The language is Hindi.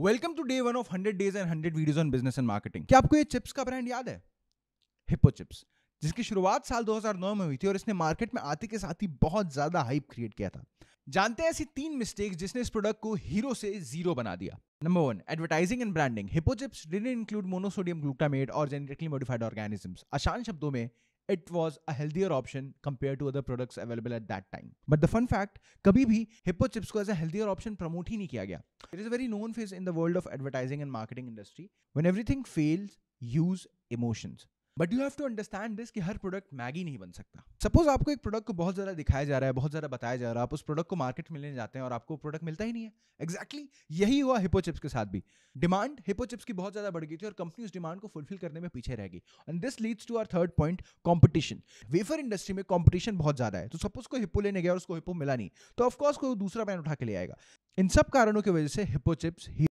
Welcome to day one of hundred days and hundred videos on business and marketing क्या आपको ये चिप्स का ब्रांड याद है हिपो चिप्स जिसकी शुरुआत साल 2009 में हुई थी और इसने मार्केट में आते के साथ ही बहुत ज्यादा हाइप क्रिएट किया था जानते हैं ऐसी तीन मिस्टेक्स जिसने इस प्रोडक्ट को हीरो से जीरो बना दिया number one advertising and branding Hippo chips didn't include monosodium glutamate और जेनेटिकली मॉडिफाइड ऑर्गेनिजम्स आसान शब्दों में it was a healthier option compared to other products available at that time. But the fun fact, कभी Hippo chips को as a healthier option promote ही नहीं किया गया. It is a very known phase in the world of advertising and marketing industry. When everything fails, use emotions. But you have to understand this कि हर प्रोडक्ट मैगी नहीं बन सकता सपोज आपको एक प्रोडक्ट को बहुत ज़्यादा दिखाया जा रहा है बहुत ज़्यादा बताया जा रहा है आप उस प्रोडक्ट को मार्केट में लेने जाते हैं और आपको प्रोडक्ट मिलता ही नहीं है एक्जैक्टली exactly यही हुआ हिपो चिप्स के साथ भी डिमांड हिपो चिप्स की बहुत ज़्यादा बढ़ गई थी और कंपनी उस डिमांड को फुलफिल करने में पीछे रह गई and this leads to our third point competition wafer industry में कॉम्पिटिशन बहुत ज़्यादा है तो सपोज को हिप्पो लेने गया और उसको हिप्पो मिला नहीं तो ऑफकोर्स को दूसरा ब्रांड उठा के ले आएगा इन सब कारणों की वजह से हिपो चिप्स